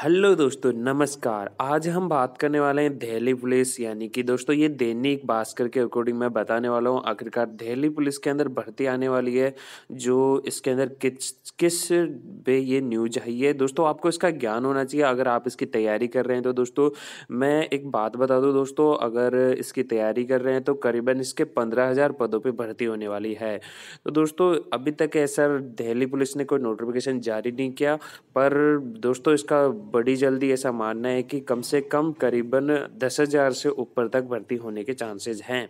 hello दोस्तों नमस्कार आज हम बात करने वाले हैं दिल्ली पुलिस यानी कि दोस्तों ये दैनिक भास्कर के अकॉर्डिंग मैं बताने वाला हूँ आखिरकार दिल्ली पुलिस के अंदर भर्ती आने वाली है जो इसके अंदर किस किस पे ये न्यूज है ये दोस्तों आपको इसका ज्ञान होना चाहिए अगर आप इसकी तैयारी कर रहे हैं तो दोस्तों मैं एक बात बता दूँ दोस्तों अगर इसकी तैयारी कर रहे हैं तो करीबन इसके पंद्रह हज़ार पदों पर भर्ती होने वाली है तो दोस्तों अभी तक ऐसा दिल्ली पुलिस ने कोई नोटिफिकेशन जारी नहीं किया पर दोस्तों इसका बड़ी जल्दी ऐसा मानना है कि कम से कम करीबन दस हज़ार से ऊपर तक भर्ती होने के चांसेज हैं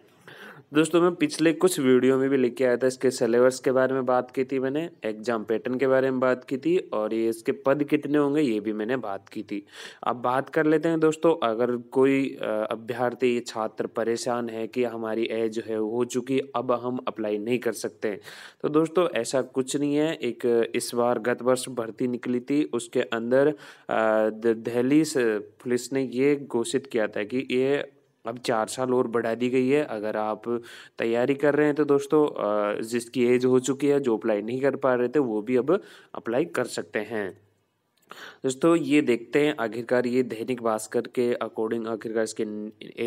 दोस्तों मैं पिछले कुछ वीडियो में भी लेके आया था इसके सिलेबस के बारे में बात की थी मैंने एग्जाम पैटर्न के बारे में बात की थी और ये इसके पद कितने होंगे ये भी मैंने बात की थी अब बात कर लेते हैं दोस्तों अगर कोई अभ्यर्थी छात्र परेशान है कि हमारी एज है हो चुकी अब हम अप्लाई नहीं कर सकते तो दोस्तों ऐसा कुछ नहीं है एक इस बार गत वर्ष भर्ती निकली थी उसके अंदर दिल्ली पुलिस ने ये घोषित किया था कि ये अब चार साल और बढ़ा दी गई है अगर आप तैयारी कर रहे हैं तो दोस्तों जिसकी एज हो चुकी है जो अप्लाई नहीं कर पा रहे थे वो भी अब अप्लाई कर सकते हैं दोस्तों ये देखते हैं आखिरकार ये दैनिक भास्कर के अकॉर्डिंग आखिरकार इसके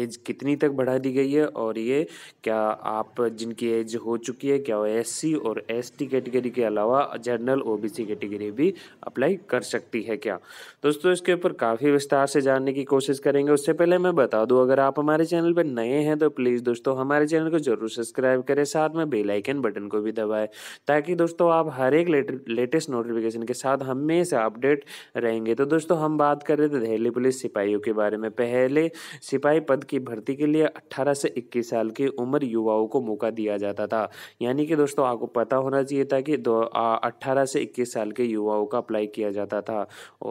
एज कितनी तक बढ़ा दी गई है और ये क्या आप जिनकी एज हो चुकी है क्या वो एस और एस कैटेगरी के अलावा जनरल ओ कैटेगरी भी अप्लाई कर सकती है क्या दोस्तों इसके ऊपर काफ़ी विस्तार से जानने की कोशिश करेंगे उससे पहले मैं बता दूँ अगर आप हमारे चैनल पर नए हैं तो प्लीज़ दोस्तों हमारे चैनल को जरूर सब्सक्राइब करें साथ में बेलाइकन बटन को भी दबाएँ ताकि दोस्तों आप हर एक लेटेस्ट नोटिफिकेशन के साथ हमेशा अपडेट रहेंगे तो दोस्तों हम बात कर रहे थे दिल्ली पुलिस सिपाहियों के बारे में पहले सिपाही पद की भर्ती के लिए 18 से 21 साल की उम्र युवाओं को मौका दिया जाता था यानी कि दोस्तों आपको पता होना चाहिए था कि दो अट्ठारह से इक्कीस साल के युवाओं का अप्लाई किया जाता था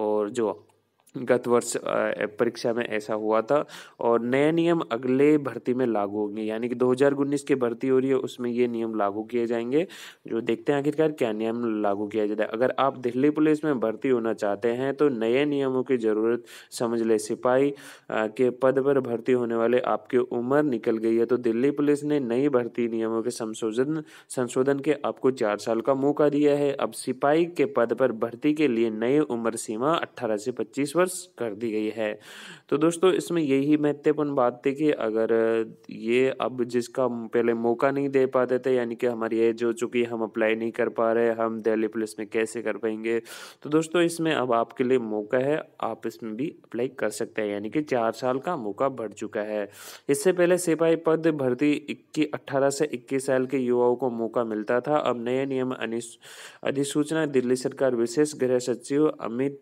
और जो गत वर्ष परीक्षा में ऐसा हुआ था और नए नियम अगले भर्ती में लागू होंगे यानी कि 2019 की भर्ती हो रही है उसमें ये नियम लागू किए जाएंगे जो देखते हैं आखिरकार क्या नियम लागू किया जाता है अगर आप दिल्ली पुलिस में भर्ती होना चाहते हैं तो नए नियमों की ज़रूरत समझ ले सिपाही के पद पर भर्ती होने वाले आपकी उम्र निकल गई है तो दिल्ली पुलिस ने नई भर्ती नियमों के संशोधन संशोधन के आपको चार साल का मौका दिया है अब सिपाही के पद पर भर्ती के लिए नई उम्र सीमा अट्ठारह से पच्चीस वर्ष रिवर्स कर दी गई है तो दोस्तों इसमें यही महत्वपूर्ण बात थी कि अगर ये अब जिसका पहले मौका नहीं दे पाते थे यानी कि हमारी एज हो चुकी हम अप्लाई नहीं कर पा रहे हम दिल्ली पुलिस में कैसे कर पाएंगे तो दोस्तों इसमें अब आपके लिए मौका है आप इसमें भी अप्लाई कर सकते हैं यानी कि चार साल का मौका बढ़ चुका है इससे पहले सिपाही पद भर्ती इक्कीस अट्ठारह से इक्कीस साल के युवाओं को मौका मिलता था अब नए नियम अधिसूचना दिल्ली सरकार विशेष गृह सचिव अमित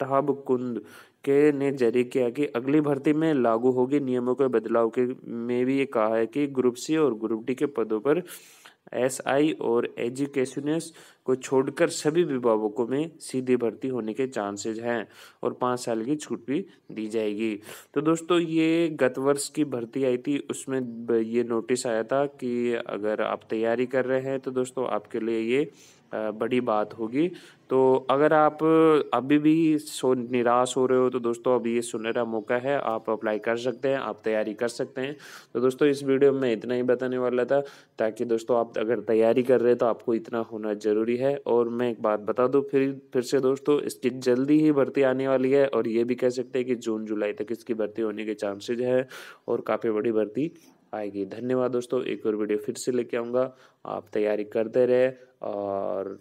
तहब कुंद के ने जारी किया कि अगली भर्ती में लागू होगी नियमों के बदलाव के में भी ये कहा है कि ग्रुप सी और ग्रुप डी के पदों पर एस आई और एजुकेशनस को छोड़कर सभी विभागों में सीधी भर्ती होने के चांसेज हैं और पाँच साल की छूट भी दी जाएगी तो दोस्तों ये गत वर्ष की भर्ती आई थी उसमें ये नोटिस आया था कि अगर आप तैयारी कर रहे हैं तो दोस्तों आपके लिए ये बड़ी बात होगी तो अगर आप अभी भी सो निराश हो रहे हो तो दोस्तों अभी ये सुनहरा मौका है आप अप्लाई कर सकते हैं आप तैयारी कर सकते हैं तो दोस्तों इस वीडियो में इतना ही बताने वाला था ताकि दोस्तों आप अगर तैयारी कर रहे हैं तो आपको इतना होना ज़रूरी है और मैं एक बात बता दूँ फिर फिर से दोस्तों इसकी जल्दी ही भर्ती आने वाली है और ये भी कह सकते हैं कि जून जुलाई तक इसकी भर्ती होने के चांसेज है और काफ़ी बड़ी भर्ती आएगी धन्यवाद दोस्तों एक और वीडियो फिर से लेके आऊँगा आप तैयारी करते रहे और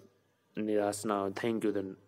निराश ना हो थैंक यू धन्यवाद